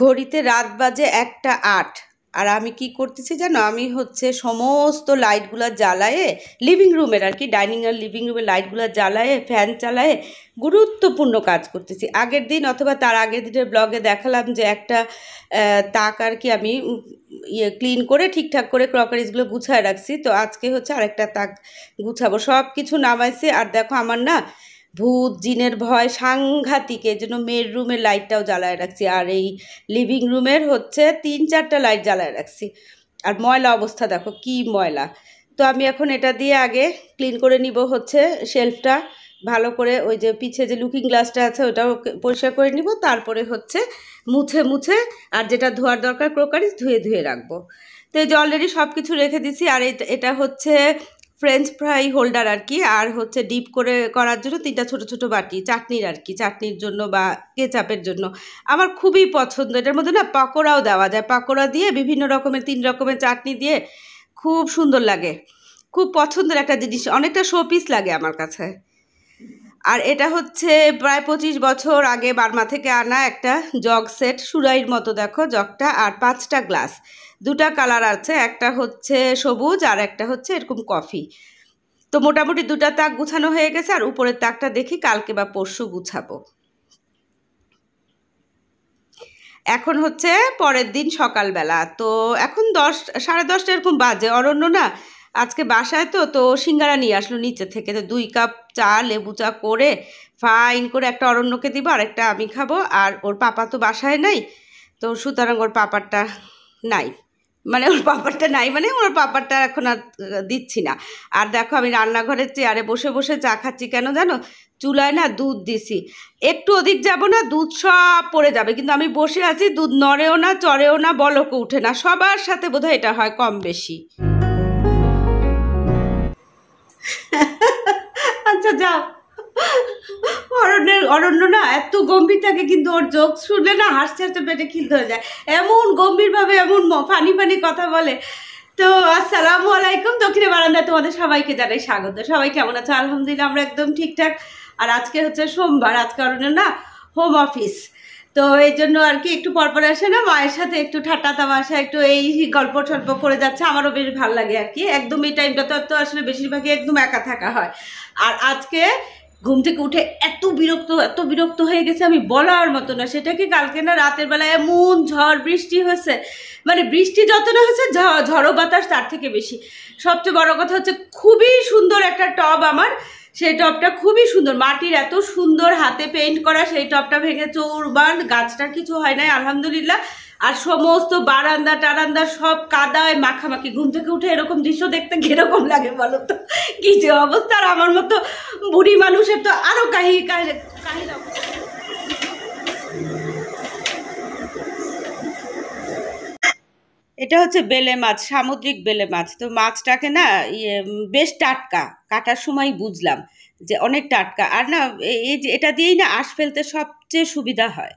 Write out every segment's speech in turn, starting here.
ঘড়িতে রাত বাজে একটা আট আর আমি কি করতেছি জানো আমি হচ্ছে সমস্ত লাইটগুলো জ্বালায়ে লিভিং রুমের আর কি ডাইনিং আর লিভিং রুমের লাইটগুলো জ্বালায়ে ফ্যান চালায়ে গুরুত্বপূর্ণ কাজ করতেছি আগের দিন অথবা তার আগের দিনের ব্লগে দেখালাম যে একটা তাক আর কি আমি ইয়ে ক্লিন করে ঠিকঠাক করে ক্রকারিজগুলো গুছায় রাখছি তো আজকে হচ্ছে আরেকটা তাক গুছাবো সব কিছু নামাইছি আর দেখো আমার না ভূত জিনের ভয় সাংঘাতিক এই জন্য মেয়ের রুমের লাইটটাও জ্বালায় রাখছি আর এই লিভিং রুমের হচ্ছে তিন চারটা লাইট জ্বালায় রাখছি আর ময়লা অবস্থা দেখো কি ময়লা তো আমি এখন এটা দিয়ে আগে ক্লিন করে নিব হচ্ছে শেলফটা ভালো করে ওই যে পিছে যে লুকিং গ্লাসটা আছে ওটাও পরিষ্কার করে নিব তারপরে হচ্ছে মুছে মুছে আর যেটা ধোয়ার দরকার ক্রোকারি ধুয়ে ধুয়ে রাখবো তো এই যে অলরেডি সব কিছু রেখে দিছি আর এটা হচ্ছে ফ্রেঞ্চ ফ্রাই হোল্ডার আর কি আর হচ্ছে ডিপ করে করার জন্য তিনটা ছোট ছোট বাটি চাটনির আর কি চাটনির জন্য বা কেচাপের জন্য আমার খুবই পছন্দ এটার মধ্যে না পাকোড়াও দেওয়া যায় পাকোড়া দিয়ে বিভিন্ন রকমের তিন রকমের চাটনি দিয়ে খুব সুন্দর লাগে খুব পছন্দের একটা জিনিস অনেকটা শোপিস লাগে আমার কাছে আর এটা হচ্ছে প্রায় পঁচিশ বছর আগে বার্মা থেকে আনা একটা জগ সেট সুরাইয়ের মতো দেখো জগটা আর পাঁচটা গ্লাস দুটা কালার আছে একটা হচ্ছে সবুজ আর একটা হচ্ছে এরকম কফি তো মোটামুটি দুটা তাক গুছানো হয়ে গেছে আর উপরের তাকটা দেখি কালকে বা পরশু গুছাবো এখন হচ্ছে পরের দিন সকালবেলা তো এখন দশ সাড়ে দশটা এরকম বাজে অরণ্য না আজকে বাসায় তো তো সিঙ্গারা নিয়ে আসলো নিচে থেকে তো দুই কাপ চা লেবু চা করে ফাইন করে একটা অরণ্যকে দিব আর একটা আমি খাবো আর ওর পাপা তো বাসায় নাই তো সুতরাং ওর পাপারটা নাই মানে ওর পাপারটা নাই মানে ওর পাপারটা এখন আর দিচ্ছি না আর দেখো আমি রান্নাঘরের চেয়ারে বসে বসে চা খাচ্ছি কেন জানো চুলায় না দুধ দিছি একটু ওদিক যাব না দুধ সব পড়ে যাবে কিন্তু আমি বসে আছি দুধ নড়েও না চড়েও না বলকও উঠে না সবার সাথে বোধহয় এটা হয় কম বেশি আচ্ছা যাও অরণ্যের অরণ্য না এত গম্ভীর থাকে কিন্তু ওর চোখ শুনলে না হাসতে হাসতে পেটে খিলতে হয়ে যায় এমন গম্ভীরভাবে এমন ফানি ফানি কথা বলে তো আসসালামু আলাইকুম দক্ষিণে বারান্দা তোমাদের সবাইকে জানাই স্বাগত সবাই কেমন আছো আলহামদুলিল্লাহ আমরা একদম ঠিকঠাক আর আজকে হচ্ছে সোমবার আজকে অরণ্যের না হোম অফিস তো এই জন্য আর কি একটু পরপর আসে না মায়ের সাথে একটু ঠাট্টা তামাশা একটু এই গল্প টল্প করে যাচ্ছে আমারও বেশ ভালো লাগে আর কি একদম এই টাইমটা তো আসলে বেশিরভাগই একদম একা থাকা হয় আর আজকে ঘুম থেকে উঠে এত বিরক্ত এত বিরক্ত হয়ে গেছে আমি বলার মতো না সেটা কি কালকে না রাতের বেলায় এমন ঝড় বৃষ্টি হয়েছে মানে বৃষ্টি যত না হয়েছে ঝড়ো বাতাস তার থেকে বেশি সবচেয়ে বড় কথা হচ্ছে খুবই সুন্দর একটা টব আমার সেই টপটা খুবই সুন্দর মাটির এত সুন্দর হাতে পেইন্ট করা সেই টপটা ভেঙে চৌরবান গাছটার কিছু হয় নাই আলহামদুলিল্লাহ আর সমস্ত বারান্দা টারান্দা সব কাদায় মাখামাখি ঘুম থেকে উঠে এরকম দৃশ্য দেখতে কিরকম লাগে বলো তো কি যে অবস্থা আর আমার মতো বুড়ি মানুষের তো আরও কাহি কাহিনা এটা হচ্ছে বেলে মাছ সামুদ্রিক বেলে মাছ তো মাছটাকে না ইয়ে বেশ টাটকা কাটার সময় বুঝলাম যে অনেক টাটকা আর না এই যে এটা দিয়েই না আঁশ ফেলতে সবচেয়ে সুবিধা হয়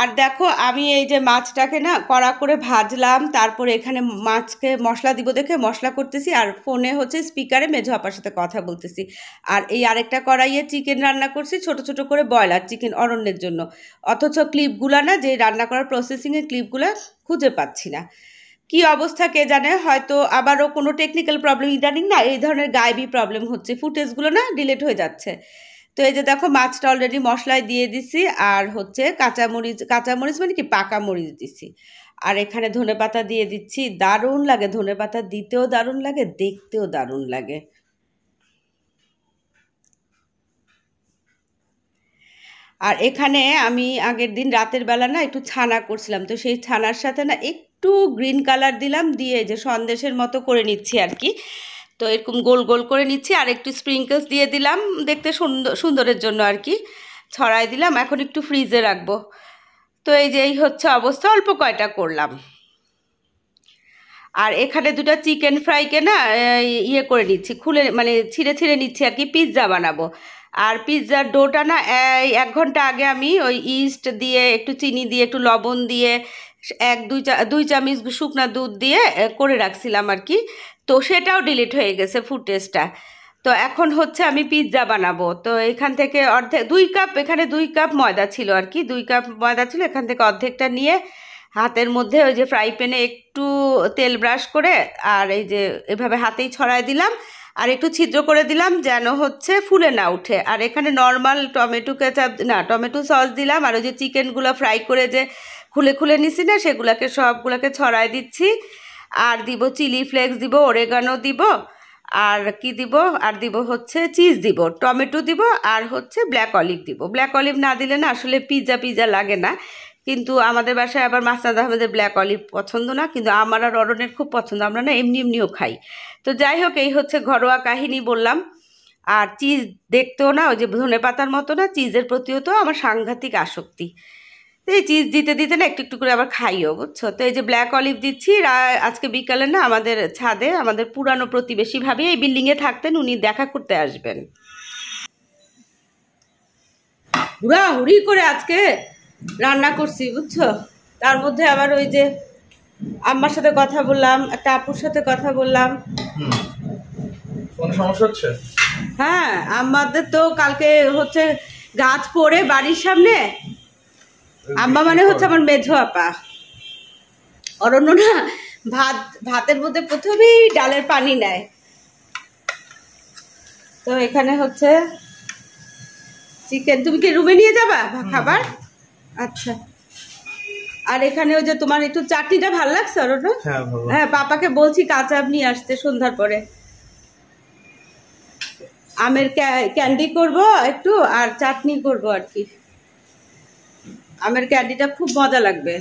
আর দেখো আমি এই যে মাছটাকে না কড়া করে ভাজলাম তারপরে এখানে মাছকে মশলা দিব দেখে মশলা করতেছি আর ফোনে হচ্ছে স্পিকারে মেঝো আপার সাথে কথা বলতেছি আর এই আরেকটা কড়াইয়ে চিকেন রান্না করছি ছোট ছোট করে ব্রয়লার চিকেন অরণ্যের জন্য অথচ ক্লিপগুলা না যে রান্না করার প্রসেসিংয়ের ক্লিপগুলো খুঁজে পাচ্ছি না কি অবস্থা কে জানে হয়তো আবারও কোনো টেকনিক্যাল প্রবলেম ইদানিং না এই ধরনের গায়েবি প্রবলেম হচ্ছে ফুটেজগুলো না ডিলেট হয়ে যাচ্ছে তো এই যে দেখো মাছটা অলরেডি মশলায় দিয়ে দিছি আর হচ্ছে কাঁচামরিচ কাঁচামরিচ মানে কি পাকা মরিচ দিছি আর এখানে ধনে পাতা দিয়ে দিচ্ছি দারুণ লাগে ধনে পাতা দিতেও দারুণ লাগে দেখতেও দারুণ লাগে আর এখানে আমি আগের দিন রাতের বেলা না একটু ছানা করছিলাম তো সেই ছানার সাথে না একটু গ্রিন কালার দিলাম দিয়ে যে সন্দেশের মতো করে নিচ্ছি আর কি তো এরকম গোল গোল করে নিচ্ছি আর একটু স্প্রিঙ্কলস দিয়ে দিলাম দেখতে সুন্দর সুন্দরের জন্য আর কি ছড়াই দিলাম এখন একটু ফ্রিজে রাখবো তো এই যে এই হচ্ছে অবস্থা অল্প কয়টা করলাম আর এখানে দুটো চিকেন ফ্রাইকে না ইয়ে করে নিচ্ছি খুলে মানে ছিঁড়ে ছিঁড়ে নিচ্ছি আর কি পিৎজা বানাবো আর পিৎজার ডোটা না এক ঘন্টা আগে আমি ওই ইস্ট দিয়ে একটু চিনি দিয়ে একটু লবণ দিয়ে এক দুই চা দুই চামিচ শুকনো দুধ দিয়ে করে রাখছিলাম আর কি তো সেটাও ডিলিট হয়ে গেছে ফুটেজটা তো এখন হচ্ছে আমি পিৎজা বানাবো তো এখান থেকে অর্ধেক দুই কাপ এখানে দুই কাপ ময়দা ছিল আর কি দুই কাপ ময়দা ছিল এখান থেকে অর্ধেকটা নিয়ে হাতের মধ্যে ওই যে ফ্রাই প্যানে একটু তেল ব্রাশ করে আর এই যে এভাবে হাতেই ছড়ায় দিলাম আর একটু ছিদ্র করে দিলাম যেন হচ্ছে ফুলে না উঠে আর এখানে নর্মাল টমেটো কেচাপ না টমেটো সস দিলাম আর ওই যে চিকেনগুলো ফ্রাই করে যে খুলে খুলে নিছি না সেগুলোকে সবগুলোকে ছড়ায় দিচ্ছি আর দিব চিলি ফ্লেক্স দিব ওরেগানো দিব আর কি দিব আর দিব হচ্ছে চিজ দিব টমেটো দিব আর হচ্ছে ব্ল্যাক অলিভ দিব ব্ল্যাক অলিভ না দিলে না আসলে পিজা পিজা লাগে না কিন্তু আমাদের বাসায় আবার মাসনাদ আহমেদের ব্ল্যাক অলিভ পছন্দ না কিন্তু আমার আর অরণের খুব পছন্দ আমরা না এমনি এমনিও খাই তো যাই হোক এই হচ্ছে ঘরোয়া কাহিনী বললাম আর চিজ দেখতেও না ওই যে ধনে পাতার মতো না চিজের প্রতিও তো আমার সাংঘাতিক আসক্তি তো এই চিজ দিতে দিতে না একটু একটু করে আবার খাইও বুঝছো তো এই যে ব্ল্যাক অলিভ দিচ্ছি আজকে বিকালে না আমাদের ছাদে আমাদের পুরানো প্রতিবেশী ভাবে এই বিল্ডিংয়ে থাকতেন উনি দেখা করতে আসবেন হুড়া হুড়ি করে আজকে রান্না করছি বুঝছো তার মধ্যে আবার ওই যে আম্মার সাথে কথা বললাম একটা আপুর সাথে কথা বললাম হ্যাঁ আমাদের তো কালকে হচ্ছে গাছ পড়ে বাড়ির সামনে আব্বা মানে হচ্ছে আমার মেঝো আপা অরণ্য না ভাত ভাতের মধ্যে প্রথমেই ডালের পানি নেয় তো এখানে হচ্ছে চিকেন তুমি কি রুমে নিয়ে যাবা খাবার আচ্ছা আর এখানে ওই যে তোমার একটু চাটনিটা ভাল লাগছে আর হ্যাঁ, হ্যাঁ পাপাকে বলছি কাঁচা নিয়ে আসতে সন্ধ্যার পরে আমের ক্যান্ডি করব একটু আর চাটনি করব আর কি আমের ক্যান্ডিটা খুব মজা লাগবে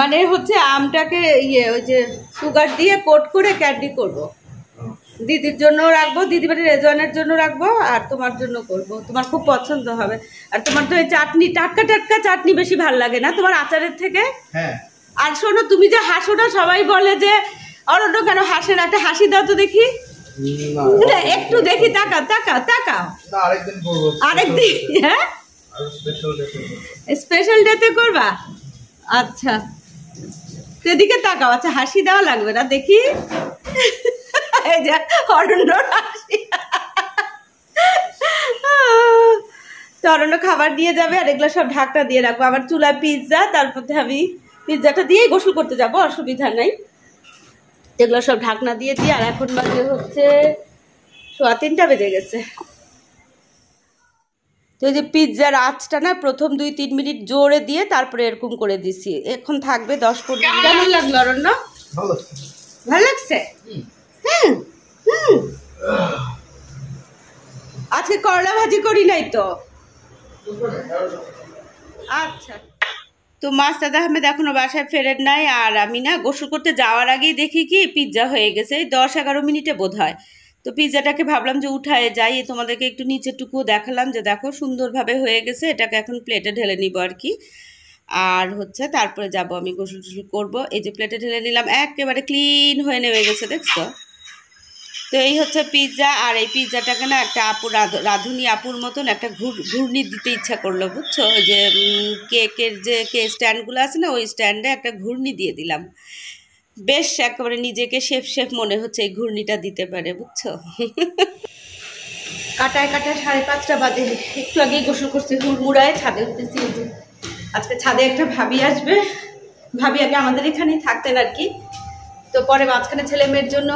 মানে হচ্ছে আমটাকে ইয়ে ওই যে সুগার দিয়ে কোট করে ক্যান্ডি করব। দিদির জন্য রাখবো দিদি বাড়ির রেজওয়ানের জন্য রাখবো আর তোমার জন্য করব। তোমার খুব পছন্দ হবে আর তোমার তো এই চাটনি টাটকা টাটকা চাটনি বেশি ভাল লাগে না তোমার আচারের থেকে হ্যাঁ। আর শোনো তুমি যে হাসো না সবাই বলে যে অরণ্য কেন হাসে না একটা হাসি দাও তো দেখি একটু দেখি তাকাও তাকাও তাকাও আরেকদিন আরেকদিন হ্যাঁ স্পেশাল ডেতে করবা আচ্ছা সেদিকে তাকাও আচ্ছা হাসি দেওয়া লাগবে না দেখি এই অরণ্য খাবার দিয়ে যাবে আর এগুলো সব ঢাকটা দিয়ে রাখবো আবার চুলা পিৎজা তারপর আমি পিৎজাটা দিয়েই গোসল করতে যাব অসুবিধা নাই এগুলো সব ঢাকনা দিয়ে দিয়ে আর এখন বাজে হচ্ছে সোয়া তিনটা বেজে গেছে তো যে পিৎজার আঁচটা না প্রথম দুই তিন মিনিট জোরে দিয়ে তারপরে এরকম করে দিছি এখন থাকবে দশ মিনিট কেমন লাগলো অরণ্য ভালো লাগছে আজকে করলা ভাজি করি নাই তো আচ্ছা তো মাস্তাদ আহমেদ এখনো বাসায় ফেরেন নাই আর আমি না গোসল করতে যাওয়ার আগেই দেখি কি পিৎজা হয়ে গেছে এই দশ এগারো মিনিটে বোধ হয় তো পিৎজাটাকে ভাবলাম যে উঠায় যাই তোমাদেরকে একটু নিচেরটুকুও দেখালাম যে দেখো সুন্দরভাবে হয়ে গেছে এটাকে এখন প্লেটে ঢেলে নিব আর কি আর হচ্ছে তারপরে যাব আমি গোসল টুসল করবো এই যে প্লেটে ঢেলে নিলাম একেবারে ক্লিন হয়ে নেমে গেছে দেখছো তো এই হচ্ছে পিৎজা আর এই পিৎজাটাকে না একটা আপু রাঁধুনি আপুর মতন একটা ঘুর ঘূর্ণি দিতে ইচ্ছা করলো বুঝছো যে কেকের যে কে স্ট্যান্ডগুলো আছে না ওই স্ট্যান্ডে একটা ঘূর্ণি দিয়ে দিলাম বেশ একেবারে নিজেকে শেফ শেফ মনে হচ্ছে এই ঘূর্ণিটা দিতে পারে বুঝছো কাটায় কাটায় সাড়ে পাঁচটা বাজে একটু আগেই গোসল করছি হুড়মুড়ায় ছাদে উঠতেছি আজকে ছাদে একটা ভাবি আসবে ভাবি আগে আমাদের এখানেই থাকতেন আর কি তো পরে মাঝখানে ছেলে মেয়ের জন্য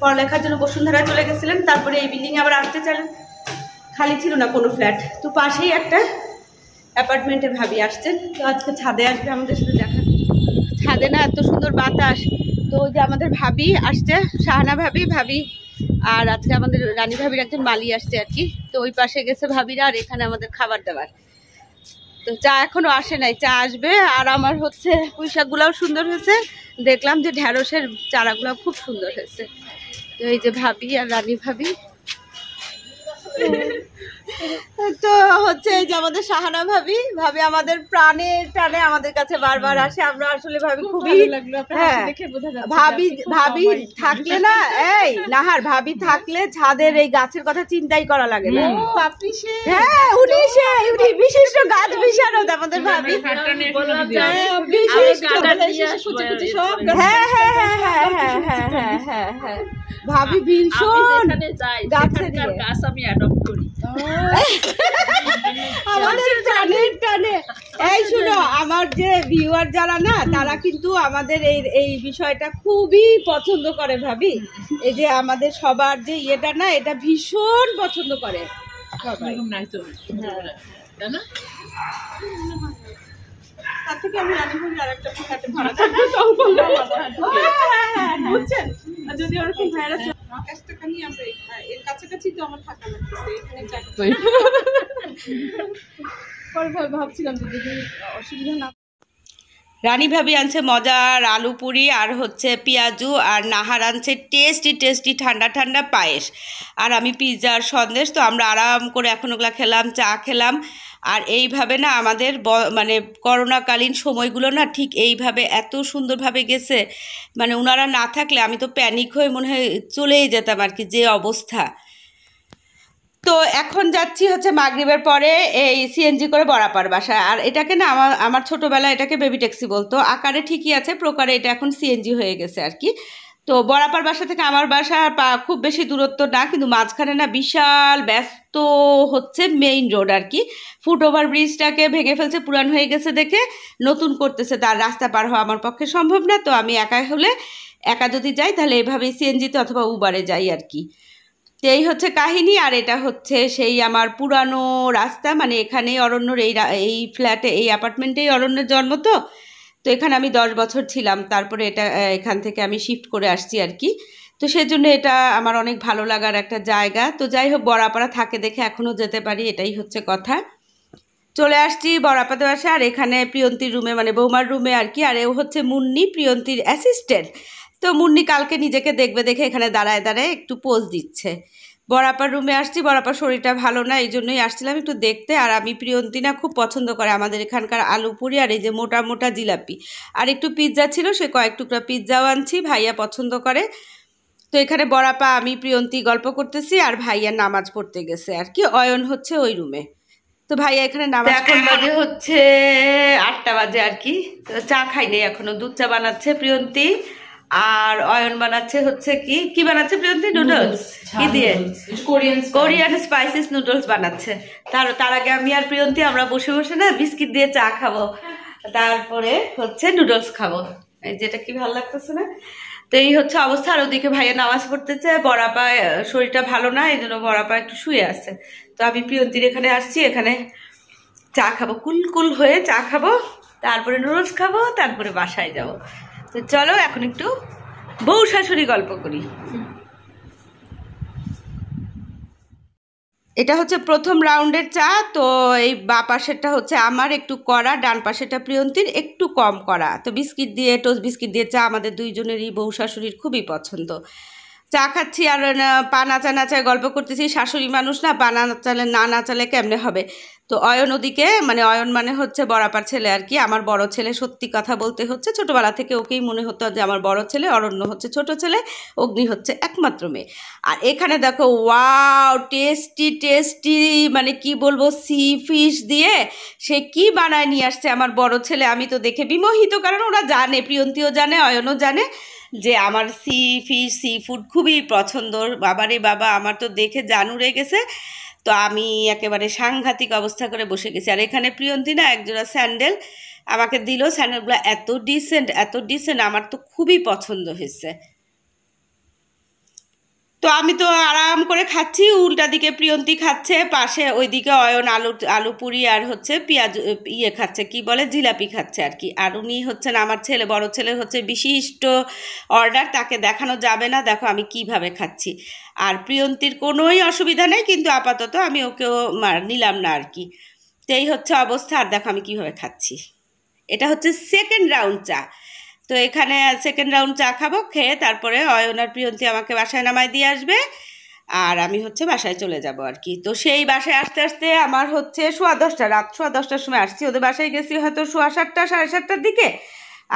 পড়ালেখার জন্য বসুন্ধরায় চলে গেছিলেন তারপরে এই বিল্ডিং আবার আসতে চাইলেন খালি ছিল না কোনো ফ্ল্যাট তো পাশেই একটা অ্যাপার্টমেন্টে ভাবি আসছেন তো আজকে ছাদে আসবে আমাদের সাথে দেখা ছাদে না এত সুন্দর বাতাস তো যে আমাদের ভাবি আসছে শাহানা ভাবি ভাবি আর আজকে আমাদের রানী ভাবির একজন মালি আসছে আর কি তো ওই পাশে গেছে ভাবিরা আর এখানে আমাদের খাবার দাবার তো চা এখনো আসে নাই চা আসবে আর আমার হচ্ছে পুঁই সুন্দর হয়েছে দেখলাম যে ঢ্যাঁড়সের চারাগুলাও খুব সুন্দর হয়েছে তো এই যে ভাবি আর রানী ভাবি তো হচ্ছে যে আমাদের সাহানা ভাবি ভাবি আমাদের প্রাণে প্রাণে আমাদের কাছে বারবার আসে আমরা আসলে ভাবি খুবই হ্যাঁ ভাবি ভাবি থাকলে না এই নাহার ভাবি থাকলে ছাদের এই গাছের কথা চিন্তাই করা লাগে না হ্যাঁ উনি সে উনি বিশিষ্ট গাছ বিশারদ আমাদের ভাবি হ্যাঁ, হ্যাঁ হ্যাঁ হ্যাঁ হ্যাঁ হ্যাঁ হ্যাঁ হ্যাঁ হ্যাঁ ভাবি ভীষণ গাছ আমি অ্যাডপ্ট করি এই শুনো আমার যে ভিউয়ার যারা না তারা কিন্তু আমাদের এই এই বিষয়টা খুবই পছন্দ করে ভাবি এই যে আমাদের সবার যে ইয়েটা না এটা ভীষণ পছন্দ করে হ্যাঁ। হ্যাঁ, হ্যাঁ, যদি ওরকম ভাইরা রানী ভাবি আনছে মজার আলু পুরি আর হচ্ছে পিয়াজু আর নাহার আনছে টেস্টি টেস্টি ঠান্ডা ঠান্ডা পায়েস আর আমি পিজ্জার সন্দেশ তো আমরা আরাম করে এখন ওগুলা খেলাম চা খেলাম আর এইভাবে না আমাদের ব মানে করোনাকালীন সময়গুলো না ঠিক এইভাবে এত সুন্দরভাবে গেছে মানে ওনারা না থাকলে আমি তো প্যানিক হয়ে মনে হয় চলেই যেতাম আর কি যে অবস্থা তো এখন যাচ্ছি হচ্ছে মাগরীবের পরে এই সিএনজি করে বরাপার বাসায় আর এটাকে না আমার আমার ছোটোবেলা এটাকে বেবি ট্যাক্সি বলতো আকারে ঠিকই আছে প্রকারে এটা এখন সিএনজি হয়ে গেছে আর কি তো বরাপার বাসা থেকে আমার বাসা খুব বেশি দূরত্ব না কিন্তু মাঝখানে না বিশাল ব্যস্ত হচ্ছে মেইন রোড আর কি ফুটওভার ব্রিজটাকে ভেঙে ফেলছে পুরান হয়ে গেছে দেখে নতুন করতেছে তার রাস্তা পার হওয়া আমার পক্ষে সম্ভব না তো আমি একা হলে একা যদি যাই তাহলে এভাবেই সিএনজিতে অথবা উবারে যাই আর কি তো এই হচ্ছে কাহিনী আর এটা হচ্ছে সেই আমার পুরানো রাস্তা মানে এখানেই অরণ্যর এই এই ফ্ল্যাটে এই অ্যাপার্টমেন্টেই অরণ্যের জন্ম তো তো এখানে আমি দশ বছর ছিলাম তারপরে এটা এখান থেকে আমি শিফট করে আসছি আর কি তো সেজন্য এটা আমার অনেক ভালো লাগার একটা জায়গা তো যাই হোক বড়াপাড়া থাকে দেখে এখনও যেতে পারি এটাই হচ্ছে কথা চলে আসছি বড়াপাতে আসে আর এখানে প্রিয়ন্তির রুমে মানে বৌমার রুমে আর কি আর এ হচ্ছে মুন্নি প্রিয়ন্তির অ্যাসিস্ট্যান্ট তো মুন্নি কালকে নিজেকে দেখবে দেখে এখানে দাঁড়ায় দাঁড়ায় একটু পোজ দিচ্ছে বরাপার রুমে আসছি বরাপার শরীরটা ভালো না এই জন্যই আসছিলাম একটু দেখতে আর আমি প্রিয়ন্তিনা খুব পছন্দ করে আমাদের এখানকার আলু পুরি আর এই যে মোটা মোটা জিলাপি আর একটু পিৎজা ছিল সে কয়েক টুকরা পিৎজাও আনছি ভাইয়া পছন্দ করে তো এখানে বরাপা আমি প্রিয়ন্তি গল্প করতেছি আর ভাইয়া নামাজ পড়তে গেছে আর কি অয়ন হচ্ছে ওই রুমে তো ভাইয়া এখানে নামাজ বাজে হচ্ছে আটটা বাজে আর কি তো চা খাই নেই এখনো দুধ চা বানাচ্ছে প্রিয়ন্তি আর অয়ন বানাচ্ছে হচ্ছে কি কি বানাচ্ছে প্রিয়ন্তি নুডলস কি দিয়ে কোরিয়ান স্পাইসিস নুডলস বানাচ্ছে তার তার আগে আমি আর প্রিয়ন্তি আমরা বসে বসে না বিস্কিট দিয়ে চা খাবো তারপরে হচ্ছে নুডলস খাবো যেটা কি ভালো লাগতেছে না তো এই হচ্ছে অবস্থা আর ওদিকে ভাইয়া নামাজ পড়তেছে বড়াপা শরীরটা ভালো না এই জন্য বড়াপা একটু শুয়ে আছে তো আমি প্রিয়ন্তির এখানে আসছি এখানে চা খাবো কুলকুল হয়ে চা খাবো তারপরে নুডলস খাবো তারপরে বাসায় যাবো তো চলো এখন একটু বউ শাশুড়ি গল্প করি এটা হচ্ছে প্রথম রাউন্ডের চা তো এই বা পাশেরটা হচ্ছে আমার একটু করা ডান পাশেরটা প্রিয়ন্তীর একটু কম করা তো বিস্কিট দিয়ে টোস্ট বিস্কিট দিয়ে চা আমাদের দুইজনেরই বউ শাশুড়ির খুবই পছন্দ চা খাচ্ছি আর পা নাচা নাচায় গল্প করতেছি শাশুড়ি মানুষ না পা নাচালে না নাচালে কেমনে হবে তো অয়ন ওদিকে মানে অয়ন মানে হচ্ছে বরাপার ছেলে আর কি আমার বড় ছেলে সত্যি কথা বলতে হচ্ছে ছোটোবেলা থেকে ওকেই মনে হতো যে আমার বড় ছেলে অরণ্য হচ্ছে ছোট ছেলে অগ্নি হচ্ছে একমাত্র মেয়ে আর এখানে দেখো ওয়াও টেস্টি টেস্টি মানে কি বলবো সি ফিশ দিয়ে সে কি বানায় নিয়ে আসছে আমার বড় ছেলে আমি তো দেখে বিমোহিত কারণ ওরা জানে প্রিয়ন্তীও জানে অয়নও জানে যে আমার সি ফিশ সি ফুড খুবই পছন্দ বাবারে বাবা আমার তো দেখে জানুরে গেছে তো আমি একেবারে সাংঘাতিক অবস্থা করে বসে গেছি আর এখানে প্রিয়ন্তী না একজোড়া স্যান্ডেল আমাকে দিল স্যান্ডেলগুলো এত ডিসেন্ট এত ডিসেন্ট আমার তো খুবই পছন্দ হয়েছে তো আমি তো আরাম করে খাচ্ছি উল্টা দিকে প্রিয়ন্তি খাচ্ছে পাশে ওইদিকে অয়ন আলু আলু পুরি আর হচ্ছে পেঁয়াজ ইয়ে খাচ্ছে কি বলে জিলাপি খাচ্ছে আর কি আর উনি হচ্ছেন আমার ছেলে বড় ছেলে হচ্ছে বিশিষ্ট অর্ডার তাকে দেখানো যাবে না দেখো আমি কিভাবে খাচ্ছি আর প্রিয়ন্তির কোনোই অসুবিধা নেই কিন্তু আপাতত আমি ওকেও নিলাম না আর কি তো এই হচ্ছে অবস্থা আর দেখো আমি কিভাবে খাচ্ছি এটা হচ্ছে সেকেন্ড রাউন্ড চা তো এখানে সেকেন্ড রাউন্ড চা খাবো খেয়ে তারপরে অয়নার প্রিয়ন্তী আমাকে বাসায় নামায় দিয়ে আসবে আর আমি হচ্ছে বাসায় চলে যাব আর কি তো সেই বাসায় আসতে আসতে আমার হচ্ছে সোয়া দশটা রাত সোয়া দশটার সময় আসছি ওদের বাসায় গেছি হয়তো সোয়া সাতটা সাড়ে সাতটার দিকে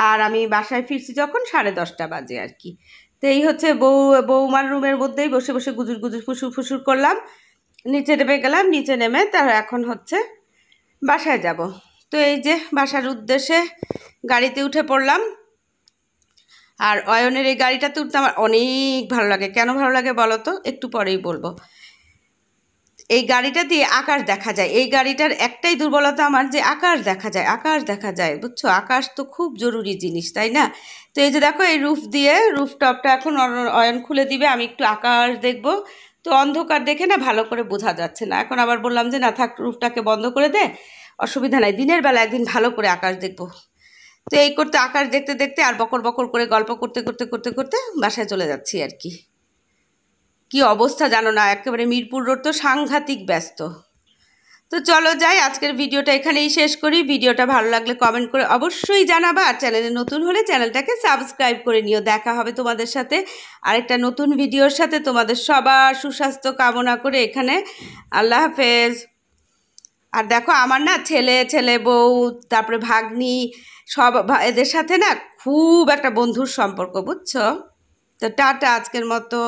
আর আমি বাসায় ফিরছি যখন সাড়ে দশটা বাজে আর কি তো এই হচ্ছে বউ বৌমার রুমের মধ্যেই বসে বসে গুজুর গুজুর ফুসুর ফুসুর করলাম নিচে নেমে গেলাম নিচে নেমে তার এখন হচ্ছে বাসায় যাব তো এই যে বাসার উদ্দেশ্যে গাড়িতে উঠে পড়লাম আর অয়নের এই গাড়িটাতে উঠতে আমার অনেক ভালো লাগে কেন ভালো লাগে বলো তো একটু পরেই বলবো এই গাড়িটা দিয়ে আকাশ দেখা যায় এই গাড়িটার একটাই দুর্বলতা আমার যে আকাশ দেখা যায় আকাশ দেখা যায় বুঝছো আকাশ তো খুব জরুরি জিনিস তাই না তো এই যে দেখো এই রুফ দিয়ে রুফটপটা এখন অয়ন খুলে দিবে আমি একটু আকাশ দেখব তো অন্ধকার দেখে না ভালো করে বোঝা যাচ্ছে না এখন আবার বললাম যে না থাক রুফটাকে বন্ধ করে দে অসুবিধা নাই দিনের বেলা একদিন ভালো করে আকাশ দেখবো তো এই করতে আকাশ দেখতে দেখতে আর বকর বকর করে গল্প করতে করতে করতে করতে বাসায় চলে যাচ্ছি আর কি কি অবস্থা জানো না একেবারে মিরপুর রোড তো সাংঘাতিক ব্যস্ত তো চলো যাই আজকের ভিডিওটা এখানেই শেষ করি ভিডিওটা ভালো লাগলে কমেন্ট করে অবশ্যই জানাবা আর চ্যানেলে নতুন হলে চ্যানেলটাকে সাবস্ক্রাইব করে নিও দেখা হবে তোমাদের সাথে আরেকটা নতুন ভিডিওর সাথে তোমাদের সবার সুস্বাস্থ্য কামনা করে এখানে আল্লাহ হাফেজ আর দেখো আমার না ছেলে ছেলে বউ তারপরে ভাগ্নি সব এদের সাথে না খুব একটা বন্ধুর সম্পর্ক বুঝছো তো টাটা আজকের মতো